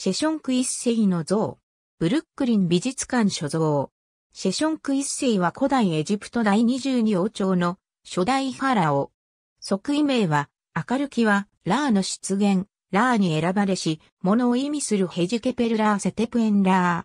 シェションク一世の像。ブルックリン美術館所蔵。シェションク一世は古代エジプト第22王朝の初代ファラオ。即位名は、明るきは、ラーの出現、ラーに選ばれし、物を意味するヘジケペルラーセテプエンラー。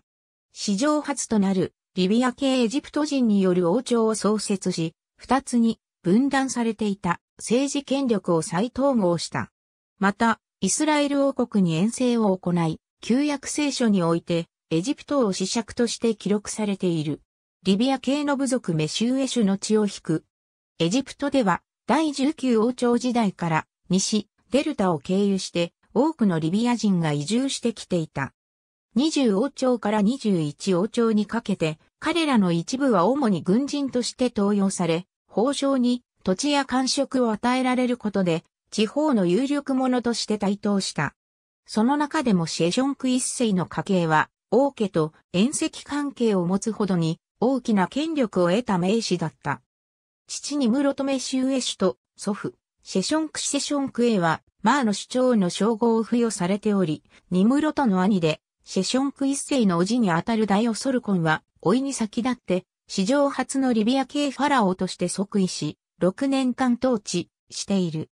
史上初となる、リビア系エジプト人による王朝を創設し、二つに分断されていた政治権力を再統合した。また、イスラエル王国に遠征を行い、旧約聖書において、エジプトを死者として記録されている。リビア系の部族メシューエシュの血を引く。エジプトでは、第19王朝時代から西、デルタを経由して多くのリビア人が移住してきていた。20王朝から21王朝にかけて、彼らの一部は主に軍人として登用され、法相に土地や官職を与えられることで、地方の有力者として台頭した。その中でもシェジョンク一世の家系は、王家と縁石関係を持つほどに大きな権力を得た名士だった。父に室留エシ氏と祖父、シェションクシェションクへは、マーの主張の称号を付与されており、ニムロとの兄で、シェションク一世の叔父にあたるダイオソルコンは、老いに先立って、史上初のリビア系ファラオとして即位し、6年間統治している。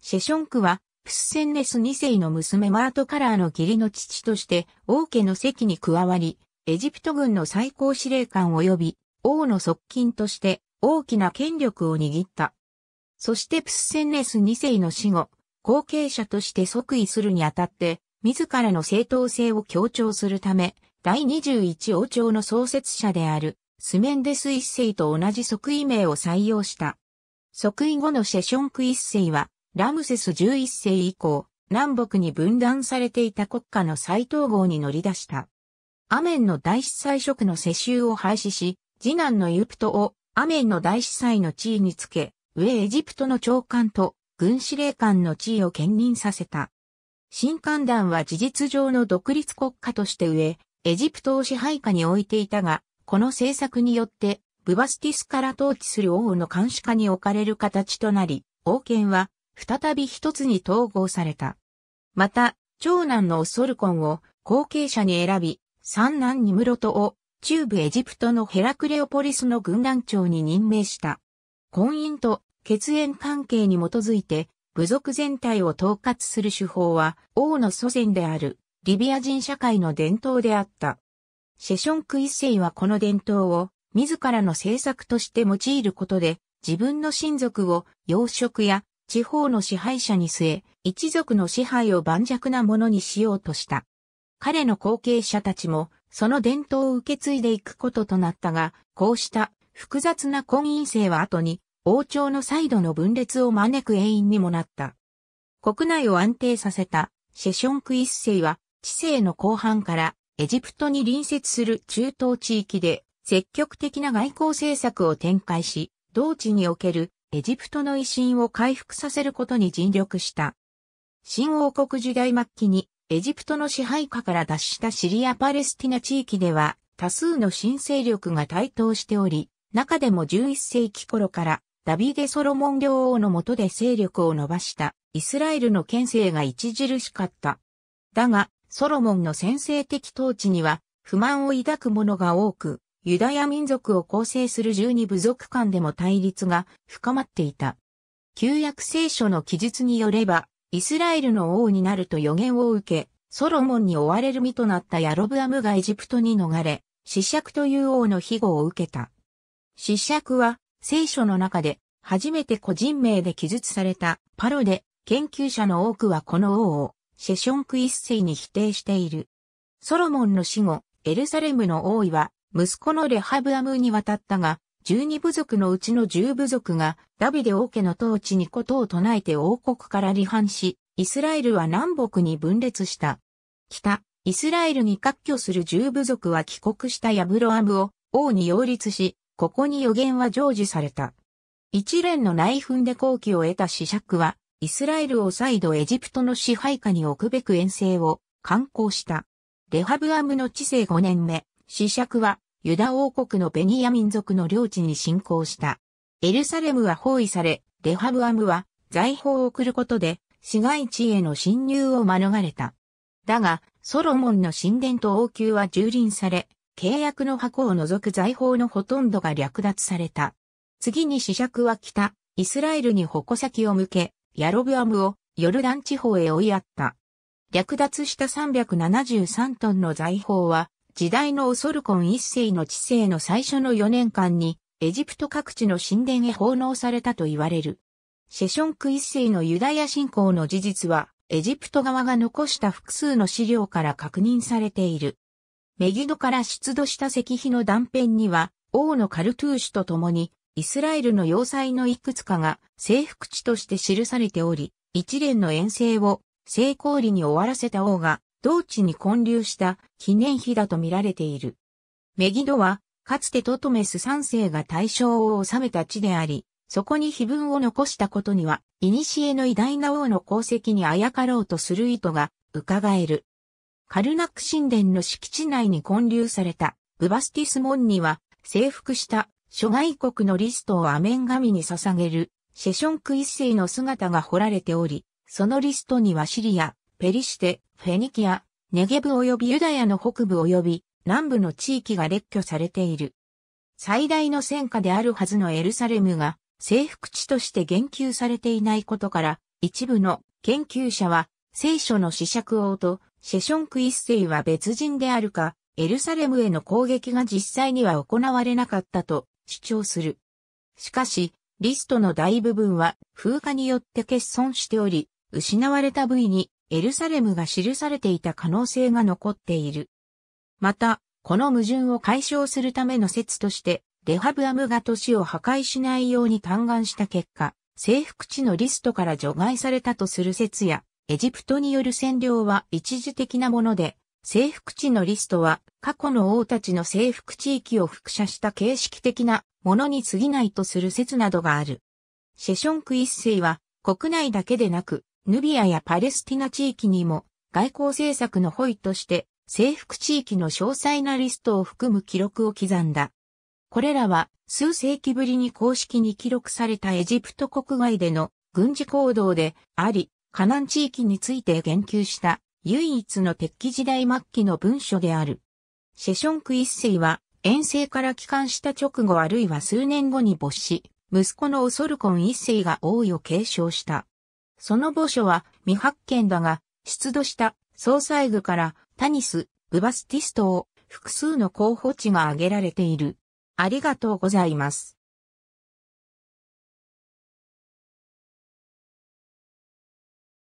シェションクは、プスセンネス2世の娘マートカラーの義理の父として王家の席に加わり、エジプト軍の最高司令官及び王の側近として大きな権力を握った。そしてプスセンネス2世の死後、後継者として即位するにあたって、自らの正当性を強調するため、第21王朝の創設者である、スメンデス一世と同じ即位名を採用した。即位後のシェションク一世は、ラムセス11世以降、南北に分断されていた国家の再統合に乗り出した。アメンの大司祭職の世襲を廃止し、次男のユプトをアメンの大司祭の地位につけ、上エジプトの長官と軍司令官の地位を兼任させた。新官団は事実上の独立国家として上、エジプトを支配下に置いていたが、この政策によって、ブバスティスから統治する王の監視下に置かれる形となり、王権は再び一つに統合された。また、長男のオソルコンを後継者に選び、三男ニムロトを中部エジプトのヘラクレオポリスの軍団長に任命した。婚姻と血縁関係に基づいて部族全体を統括する手法は王の祖先であるリビア人社会の伝統であった。シェションク一世はこの伝統を自らの政策として用いることで自分の親族を養殖や地方の支配者に据え、一族の支配を盤石なものにしようとした。彼の後継者たちも、その伝統を受け継いでいくこととなったが、こうした複雑な婚姻制は後に、王朝の再度の分裂を招く原因にもなった。国内を安定させたシェションク一世は、知性の後半からエジプトに隣接する中東地域で積極的な外交政策を展開し、同地におけるエジプトの威信を回復させることに尽力した。新王国時代末期にエジプトの支配下から脱したシリア・パレスティナ地域では多数の新勢力が台頭しており、中でも11世紀頃からダビデ・ソロモン両王の下で勢力を伸ばしたイスラエルの権勢が著しかった。だが、ソロモンの先制的統治には不満を抱く者が多く、ユダヤ民族を構成する十二部族間でも対立が深まっていた。旧約聖書の記述によれば、イスラエルの王になると予言を受け、ソロモンに追われる身となったヤロブアムがエジプトに逃れ、死尺という王の庇護を受けた。死尺は、聖書の中で、初めて個人名で記述されたパロで、研究者の多くはこの王を、シェションク一世に否定している。ソロモンの死後、エルサレムの王位は、息子のレハブアムに渡ったが、十二部族のうちの十部族がダビデ王家の統治にことを唱えて王国から離反し、イスラエルは南北に分裂した。北、イスラエルに割拠する十部族は帰国したヤブロアムを王に擁立し、ここに予言は成就された。一連の内紛で後期を得た死釈は、イスラエルを再度エジプトの支配下に置くべく遠征を観光した。レハブアムの治世5年目、子爵はユダ王国のベニヤ民族の領地に侵攻した。エルサレムは包囲され、レハブアムは財宝を送ることで市街地への侵入を免れた。だが、ソロモンの神殿と王宮は蹂躙され、契約の箱を除く財宝のほとんどが略奪された。次に子爵は北、イスラエルに矛先を向け、ヤロブアムをヨルダン地方へ追いやった。略奪した373トンの財宝は、時代のオソルコン一世の治世の最初の4年間に、エジプト各地の神殿へ奉納されたと言われる。シェションク一世のユダヤ信仰の事実は、エジプト側が残した複数の資料から確認されている。メギドから出土した石碑の断片には、王のカルトゥーシュと共に、イスラエルの要塞のいくつかが征服地として記されており、一連の遠征を成功裏に終わらせた王が同地に建立した記念碑だと見られている。メギドは、かつてトトメス三世が大正を治めた地であり、そこに碑文を残したことには、古の偉大な王の功績にあやかろうとする意図が伺える。カルナック神殿の敷地内に建立されたブバスティス門には、征服した諸外国のリストをアメン神に捧げるシェションク一世の姿が彫られており、そのリストにはシリア、ペリシテ、フェニキア、ネゲブ及びユダヤの北部及び南部の地域が列挙されている。最大の戦火であるはずのエルサレムが征服地として言及されていないことから、一部の研究者は聖書の試釈王とシェションク一世は別人であるか、エルサレムへの攻撃が実際には行われなかったと主張する。しかし、リストの大部分は風化によって欠損しており、失われた部位にエルサレムが記されていた可能性が残っている。また、この矛盾を解消するための説として、レハブアムが都市を破壊しないように嘆願した結果、征服地のリストから除外されたとする説や、エジプトによる占領は一時的なもので、征服地のリストは過去の王たちの征服地域を複写した形式的なものに過ぎないとする説などがある。シェションク一世は国内だけでなくヌビアやパレスティナ地域にも外交政策のホイとして征服地域の詳細なリストを含む記録を刻んだ。これらは数世紀ぶりに公式に記録されたエジプト国外での軍事行動であり、カナン地域について言及した唯一の鉄器時代末期の文書である。シェションク一世は遠征から帰還した直後あるいは数年後に没し、息子のオソルコン一世が王位を継承した。その墓所は未発見だが、出土した総裁具からタニス、ブバスティストを複数の候補地が挙げられている。ありがとうございます。